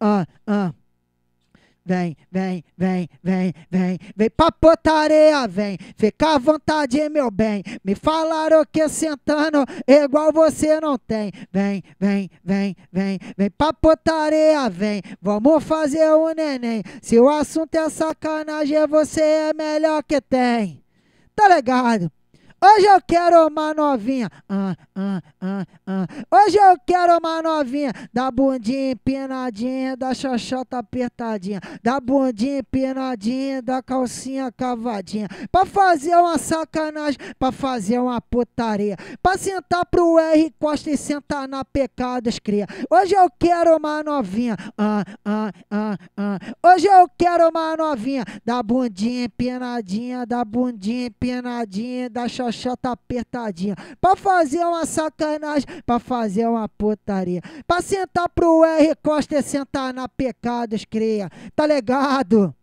ah, ah. Vem, vem, vem, vem, vem, vem pra potareia, vem. Fica à vontade, meu bem. Me falaram que sentando igual você não tem. Vem, vem, vem, vem, vem pra potareia, vem. Vamos fazer o um neném. Se o assunto é sacanagem, você é melhor que tem. Tá ligado? Hoje eu quero uma novinha. Ah, ah, ah, Hoje eu quero uma novinha da bundinha empinadinha, da xoxota apertadinha, da bundinha empinadinha, da calcinha cavadinha, pra fazer uma sacanagem, pra fazer uma putaria, pra sentar pro R Costa e sentar na pecados cria. Hoje eu quero uma novinha, ah, ah, Hoje eu quero uma novinha da bundinha empenadinha, da bundinha empenadinha, da xoxota apertadinha. Pra fazer uma sacanagem, pra fazer uma putaria. Pra sentar pro R Costa e sentar na pecados, creia, Tá ligado?